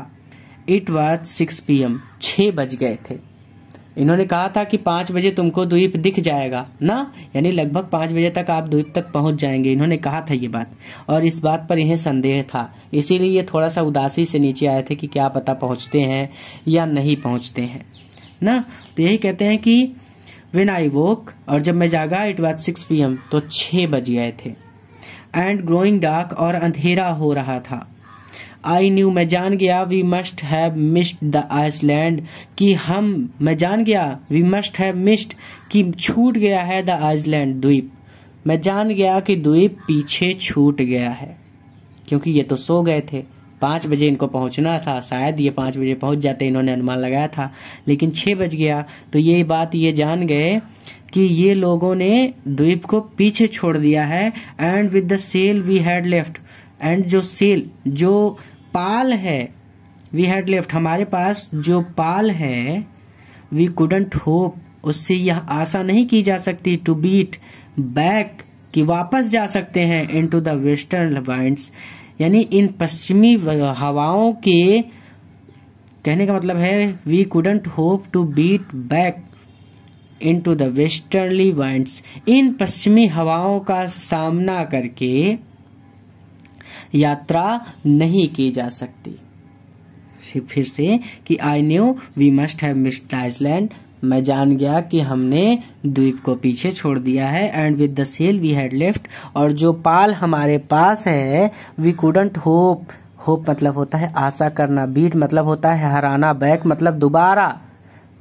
it was six P M छ बज गए थे इन्होंने कहा था कि पाँच बजे तुमको द्वीप दिख जाएगा ना यानी लगभग पाँच बजे तक आप द्वीप तक पहुंच जाएंगे इन्होंने कहा था ये बात और इस बात पर इन्हें संदेह था इसीलिए ये थोड़ा सा उदासी से नीचे आए थे कि क्या पता पहुंचते हैं या नहीं पहुंचते हैं ना तो यही कहते हैं कि वेन आई वोक और जब मैं जागा इट वॉज सिक्स पी तो छः बज गए थे एंड ग्रोइंग डार्क और अंधेरा हो रहा था आई न्यू मैं जान गया we must have missed the island कि हम मैं जान गया वी मस्ट हैव मिस्ड कि छूट गया है द आइसलैंड द्वीप मैं जान गया कि द्वीप पीछे छूट गया है क्योंकि ये तो सो गए थे पाँच बजे इनको पहुंचना था शायद ये पाँच बजे पहुंच जाते इन्होंने अनुमान लगाया था लेकिन छः बज गया तो ये बात ये जान गए कि ये लोगों ने द्वीप को पीछे छोड़ दिया है and with the sail we had left and जो सेल जो पाल है वी हैड लेफ्ट हमारे पास जो पाल है वी कूडेंट होप उससे यह आशा नहीं की जा सकती टू बीट बैक कि वापस जा सकते हैं into the western wind यानी इन पश्चिमी हवाओं के कहने का मतलब है we couldn't hope to beat back into the westerly wind इन पश्चिमी हवाओं का सामना करके यात्रा नहीं की जा सकती फिर से कि I knew we must have missed island मैं जान गया कि हमने द्वीप को पीछे छोड़ दिया है and with the sail we had left और जो पाल हमारे पास है वी कूडंट होप होप मतलब होता है आशा करना बीट मतलब होता है हराना बैक मतलब दोबारा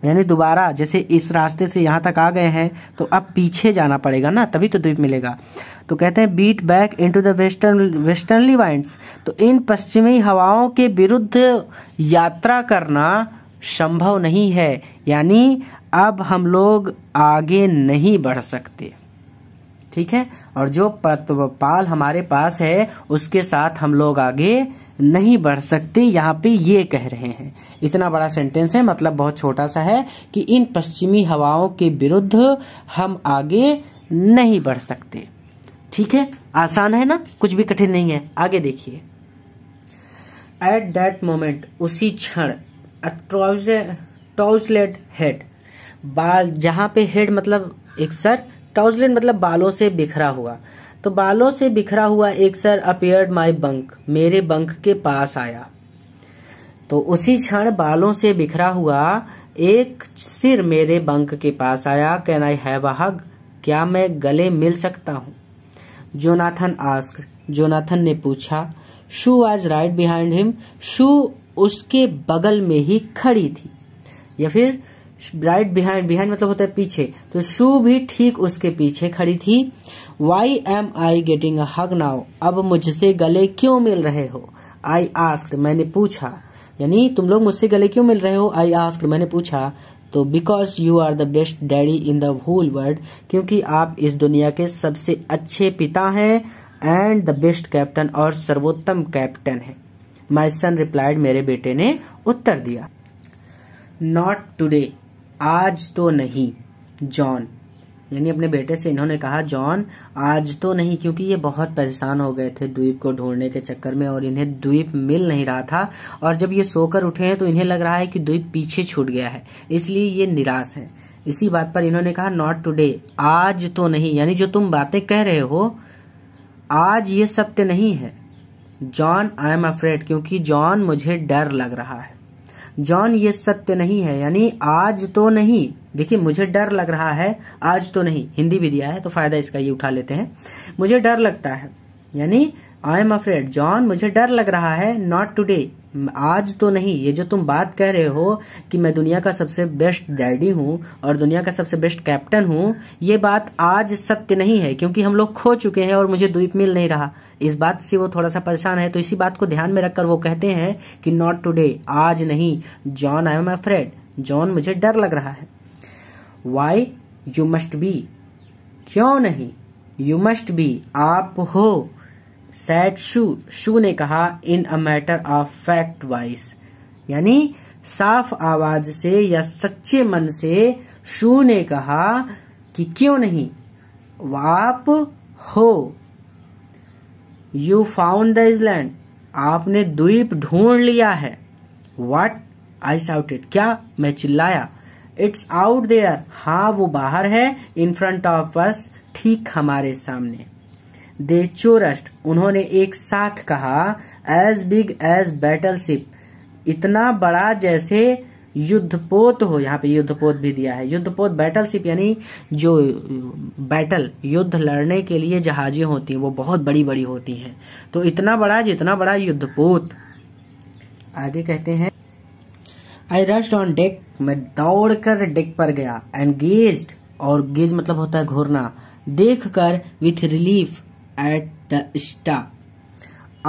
यानी दोबारा जैसे इस रास्ते से यहाँ तक आ गए हैं तो अब पीछे जाना पड़ेगा ना तभी तो द्वीप मिलेगा तो कहते हैं beat back into the western westerly winds तो इन पश्चिमी हवाओं के विरुद्ध यात्रा करना संभव नहीं है यानी अब हम लोग आगे नहीं बढ़ सकते ठीक है और जो पत्वपाल हमारे पास है उसके साथ हम लोग आगे नहीं बढ़ सकते यहाँ पे ये कह रहे हैं इतना बड़ा सेंटेंस है मतलब बहुत छोटा सा है कि इन पश्चिमी हवाओं के विरुद्ध हम आगे नहीं बढ़ सकते ठीक है आसान है ना कुछ भी कठिन नहीं है आगे देखिए एट दैट मोमेंट उसी क्षण टॉउसलेट हेड बाल जहां पे हेड मतलब एक सर टॉसलेट मतलब बालों से बिखरा हुआ तो बालों से बिखरा हुआ एक सर अपियर्ड माई बंक मेरे बंक के पास आया तो उसी क्षण बालों से बिखरा हुआ एक सिर मेरे बंक के पास आया कैन आई हैव हग क्या मैं गले मिल सकता हूं जोनाथन आस्क जोनाथन ने पूछा Sue was right behind him Sue उसके बगल में ही खड़ी थी या फिर राइट बिहाइंड बिहाइंड मतलब होता है पीछे तो शू भी ठीक उसके पीछे खड़ी थी why am I getting a hug now अब मुझसे गले क्यों मिल रहे हो आई आस्क मैंने पूछा यानी तुम लोग मुझसे गले क्यों मिल रहे हो आई आस्क मैंने पूछा तो because you are the best daddy in the whole world क्योंकि आप इस दुनिया के सबसे अच्छे पिता हैं एंड द बेस्ट कैप्टन और सर्वोत्तम कैप्टन है माय सन रिप्लाइड मेरे बेटे ने उत्तर दिया नॉट टूडे आज तो नहीं जॉन यानी अपने बेटे से इन्होंने कहा जॉन आज तो नहीं क्योंकि ये बहुत परेशान हो गए थे द्वीप को ढूंढने के चक्कर में और इन्हें द्वीप मिल नहीं रहा था और जब ये सोकर उठे हैं तो इन्हें लग रहा है कि द्वीप पीछे छूट गया है इसलिए ये निराश है इसी बात पर इन्होंने कहा नॉट टूडे आज तो नहीं यानी जो तुम बातें कह रहे हो आज ये सत्य नहीं है जॉन आई एम अफ्रेड क्योंकि जॉन मुझे डर लग रहा है जॉन ये सत्य नहीं है यानी आज तो नहीं देखिए मुझे डर लग रहा है आज तो नहीं हिंदी भी दिया है तो फायदा इसका ये उठा लेते हैं मुझे डर लगता है यानी आई एम अफ्रेड जॉन मुझे डर लग रहा है नॉट टूडे आज तो नहीं ये जो तुम बात कह रहे हो कि मैं दुनिया का सबसे बेस्ट डैडी हूं और दुनिया का सबसे बेस्ट कैप्टन हूं ये बात आज सत्य नहीं है क्योंकि हम लोग खो चुके हैं और मुझे द्वीप मिल नहीं रहा इस बात से वो थोड़ा सा परेशान है तो इसी बात को ध्यान में रखकर वो कहते हैं कि नॉट टूडे आज नहीं John I am afraid John मुझे डर लग रहा है वाई यू मस्ट बी क्यों नहीं यू मस्ट बी आप हो सैड शू शू ने कहा in a matter of fact voice यानी साफ आवाज से या सच्चे मन से शू ने कहा कि क्यों नहीं आप हो यू फाउंड द इजलैंड आपने द्वीप ढूंढ लिया है वट आई साउट इट क्या मैं चिल्लाया इट्स आउट देयर हाँ वो बाहर है इन फ्रंट ऑफ अस ठीक हमारे सामने दे चोरस्ट उन्होंने एक साथ कहा as big as battleship इतना बड़ा जैसे युद्धपोत हो यहाँ पे युद्धपोत भी दिया है युद्धपोत शिप यानी जो बैटल युद्ध लड़ने के लिए जहाजें होती हैं वो बहुत बड़ी बड़ी होती हैं तो इतना बड़ा जितना बड़ा युद्धपोत आगे कहते हैं आई रस्ट ऑन डेक मैं दौड़कर डेक पर गया एनगेज और गेज मतलब होता है घूरना देख कर with relief at the stark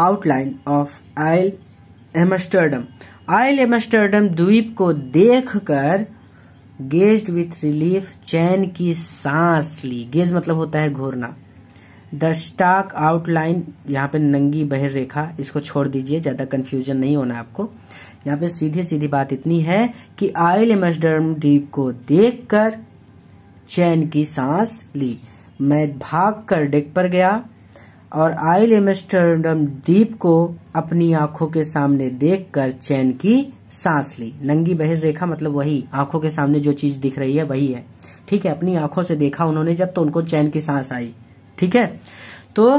outline of Ile Amsterdam Ile Amsterdam द्वीप को देखकर गेज्ड विथ रिलीफ चैन की सांस ली गेज मतलब होता है घूरना द स्टाक आउटलाइन यहाँ पे नंगी बहिर रेखा इसको छोड़ दीजिए ज्यादा कंफ्यूजन नहीं होना आपको यहाँ पे सीधी सीधी बात इतनी है कि आयल एमस्टरडम द्वीप को देखकर चैन की सांस ली मैं भाग कर डेक पर गया और आयल एमस्टरडम द्वीप को अपनी आंखों के सामने देखकर चैन की सांस ली नंगी बहिर रेखा मतलब वही आंखों के सामने जो चीज दिख रही है वही है ठीक है अपनी आंखों से देखा उन्होंने जब तो उनको चैन की सांस आई ठीक है तो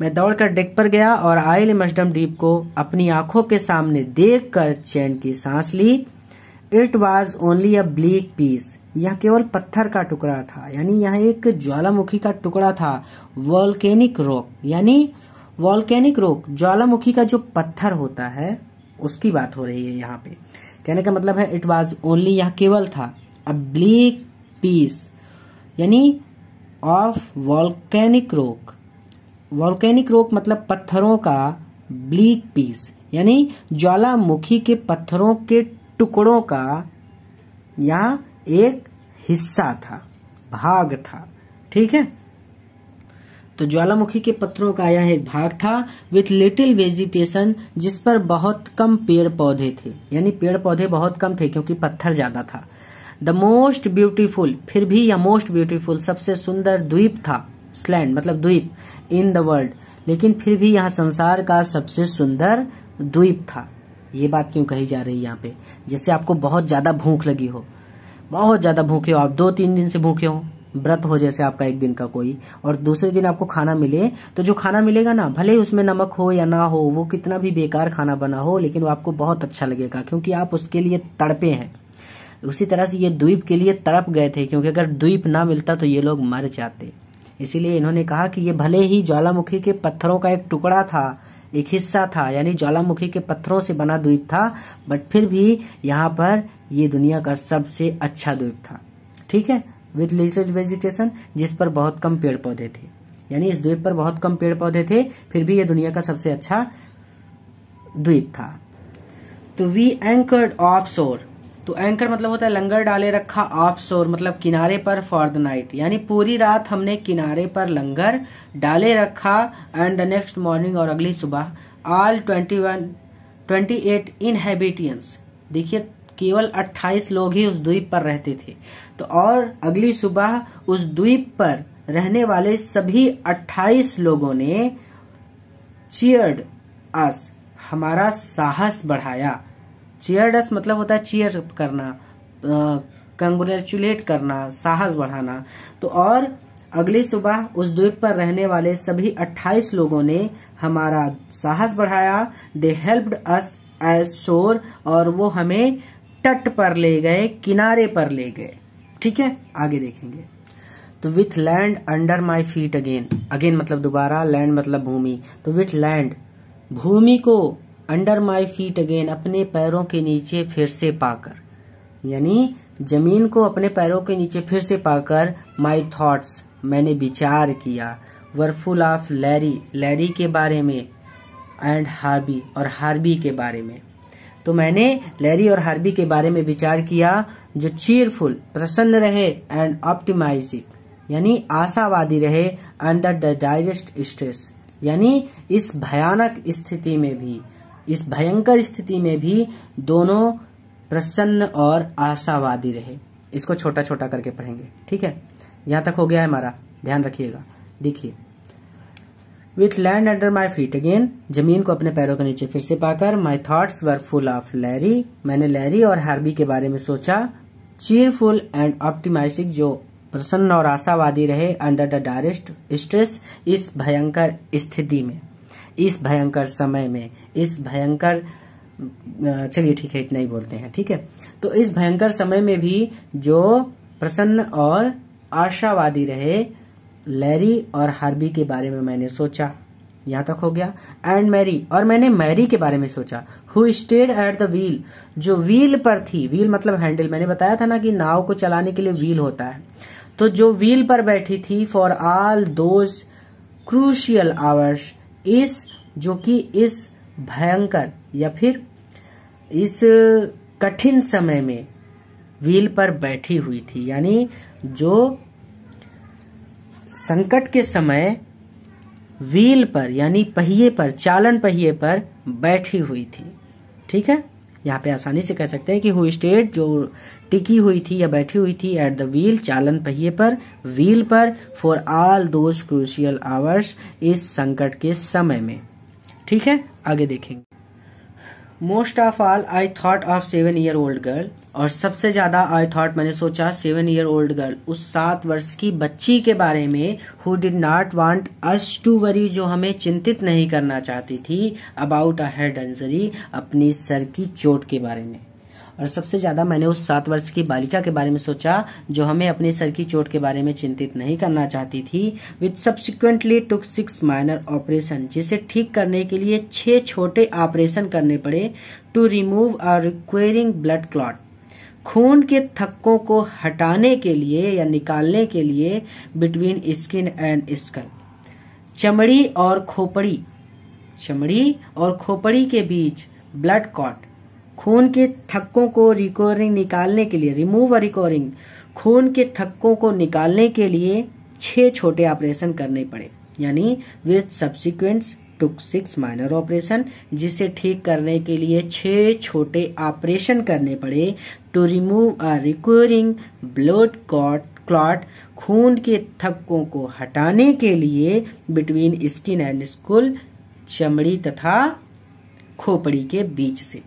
मैं दौड़कर डेक पर गया और आयल एमस्टरडम डीप को अपनी आंखों के सामने देख चैन की सांस ली it was only a bleak piece यह केवल पत्थर का टुकड़ा था यानी यह एक ज्वालामुखी का टुकड़ा था वॉल्केनिक रॉक यानी वॉल्केनिक रॉक ज्वालामुखी का जो पत्थर होता है उसकी बात हो रही है यहाँ पे कहने का मतलब है इट वॉज ओनली यह केवल था अ ब्लीक पीस यानी of volcanic rock volcanic rock मतलब पत्थरों का ब्लीक पीस यानी ज्वालामुखी के पत्थरों के टुकड़ों का यहाँ एक हिस्सा था भाग था ठीक है तो ज्वालामुखी के पत्रों का यह एक भाग था विथ लिटिल वेजिटेशन जिस पर बहुत कम पेड़ पौधे थे यानी पेड़ पौधे बहुत कम थे क्योंकि पत्थर ज्यादा था द मोस्ट ब्यूटीफुल फिर भी यह मोस्ट ब्यूटीफुल सबसे सुंदर द्वीप था स्लैंड मतलब द्वीप इन द वर्ल्ड लेकिन फिर भी यह संसार का सबसे सुंदर द्वीप था ये बात क्यों कही जा रही है यहाँ पे जैसे आपको बहुत ज्यादा भूख लगी हो बहुत ज़्यादा भूखे हो आप दो तीन दिन से भूखे हो व्रत हो जैसे आपका एक दिन का कोई और दूसरे दिन आपको खाना मिले तो जो खाना मिलेगा ना भले ही उसमें नमक हो या ना हो वो कितना भी बेकार खाना बना हो लेकिन वो आपको बहुत अच्छा लगेगा क्योंकि आप उसके लिए तड़पे हैं उसी तरह से ये द्वीप के लिए तड़प गए थे क्योंकि अगर द्वीप ना मिलता तो ये लोग मर जाते इसीलिए इन्होंने कहा कि ये भले ही ज्वालामुखी के पत्थरों का एक टुकड़ा था एक हिस्सा था यानी ज्वालामुखी के पत्थरों से बना द्वीप था बट फिर भी यहाँ पर ये दुनिया का सबसे अच्छा द्वीप था ठीक है विथ लिटिल वेजिटेशन जिस पर बहुत कम पेड़ पौधे थे यानी इस द्वीप पर बहुत कम पेड़ पौधे थे फिर भी ये दुनिया का सबसे अच्छा द्वीप था तो वी एंकर्ड ऑफ शोर तो एंकर मतलब होता है लंगर डाले रखा ऑफ शोर मतलब किनारे पर फॉर द नाइट यानी पूरी रात हमने किनारे पर लंगर डाले रखा एंड द नेक्स्ट मॉर्निंग और अगली सुबह all twenty one twenty eight inhabitants देखिए केवल 28 लोग ही उस द्वीप पर रहते थे तो और अगली सुबह उस द्वीप पर रहने वाले सभी 28 लोगों ने चीयर्ड अस हमारा साहस बढ़ाया चीयर्ड अस मतलब होता है चीयर करना कंग्रेचुलेट करना साहस बढ़ाना तो और अगली सुबह उस द्वीप पर रहने वाले सभी 28 लोगों ने हमारा साहस बढ़ाया दे हेल्प्ड अस एज शोर और वो हमें तट पर ले गए किनारे पर ले गए ठीक है आगे देखेंगे तो with land under my feet again again मतलब दोबारा लैंड मतलब भूमि तो विथ लैंड भूमि को अंडर माई फीट अगेन अपने पैरों के नीचे फिर से पाकर यानी जमीन को अपने पैरों के नीचे फिर से पाकर माई थॉट्स मैंने विचार किया वर्फुल ऑफ लैरी लैरी के बारे में एंड हार्बी और हार्बी के बारे में तो मैंने लैरी और हार्बी के बारे में विचार किया जो चीयरफुल प्रसन्न रहे एंड ऑप्टिमाइजिक यानी आशावादी रहे अंडर द डाइजेस्ट स्ट्रेस यानी इस भयानक स्थिति में भी इस भयंकर स्थिति में भी दोनों प्रसन्न और आशावादी रहे इसको छोटा छोटा करके पढ़ेंगे ठीक है यहां तक हो गया है हमारा ध्यान रखिएगा देखिए with land under my feet again जमीन को अपने पैरों के नीचे फिर से पाकर my thoughts were full of Larry मैंने लैरी और हार्बी के बारे में सोचा चीयरफुल एंड ऑप्टिमाइस्टिक जो प्रसन्न और आशावादी रहे अंडर द डायरेस्ट स्ट्रेस इस भयंकर स्थिति में इस भयंकर समय में इस भयंकर चलिए ठीक है इतना ही बोलते हैं ठीक है तो इस भयंकर समय में भी जो प्रसन्न और आशावादी रहे लैरी और हार्बी के बारे में मैंने सोचा यहां तक हो गया एंड मैरी और मैंने मैरी के बारे में सोचा who stayed at the wheel जो व्हील पर थी व्हील मतलब हैंडल मैंने बताया था ना कि नाव को चलाने के लिए व्हील होता है तो जो व्हील पर बैठी थी for all those crucial hours इस जो कि इस भयंकर या फिर इस कठिन समय में व्हील पर बैठी हुई थी यानी जो संकट के समय व्हील पर यानी पहिए पर चालन पहिए पर बैठी हुई थी ठीक है यहाँ पे आसानी से कह सकते हैं कि हु स्टेट जो टिकी हुई थी या बैठी हुई थी एट द व्हील चालन पहिए पर व्हील पर for all those crucial hours इस संकट के समय में ठीक है आगे देखेंगे most of all I thought of seven year old girl और सबसे ज्यादा आई थॉट मैंने सोचा सेवन ईयर ओल्ड गर्ल उस सात वर्ष की बच्ची के बारे में who did not want us to worry जो हमें चिंतित नहीं करना चाहती थी अबाउट अ हेड इंजरी अपनी सर की चोट के बारे में और सबसे ज्यादा मैंने उस सात वर्ष की बालिका के बारे में सोचा जो हमें अपने सर की चोट के बारे में चिंतित नहीं करना चाहती थी with subsequently took six minor operation जिसे ठीक करने के लिए छह छोटे ऑपरेशन करने पड़े to remove a recurring blood clot खून के थक्कों को हटाने के लिए या निकालने के लिए बिटवीन स्किन एंड स्कल चमड़ी और खोपड़ी चमड़ी और खोपड़ी के बीच ब्लड कॉट खून के थक्कों को रिकोरिंग निकालने के लिए रिमूव और खून के थक्कों को निकालने के लिए छह छोटे ऑपरेशन करने पड़े यानी with subsequent took six minor operation जिसे ठीक करने के लिए छह छोटे ऑपरेशन करने पड़े to remove a recurring blood clot clot खून के थक्कों को हटाने के लिए बिटवीन स्किन एंड स्कूल चमड़ी तथा खोपड़ी के बीच से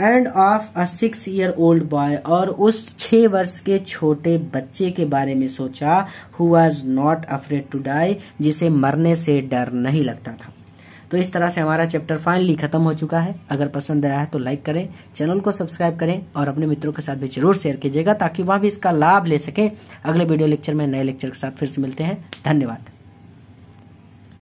and of a six year old boy और उस छह वर्ष के छोटे बच्चे के बारे में सोचा who was not afraid to die जिसे मरने से डर नहीं लगता था तो इस तरह से हमारा चैप्टर फाइनली खत्म हो चुका है अगर पसंद आया है तो लाइक करें चैनल को सब्सक्राइब करें और अपने मित्रों के साथ भी जरूर शेयर कीजिएगा ताकि वह भी इसका लाभ ले सके अगले वीडियो लेक्चर में नए लेक्चर के साथ फिर से मिलते हैं धन्यवाद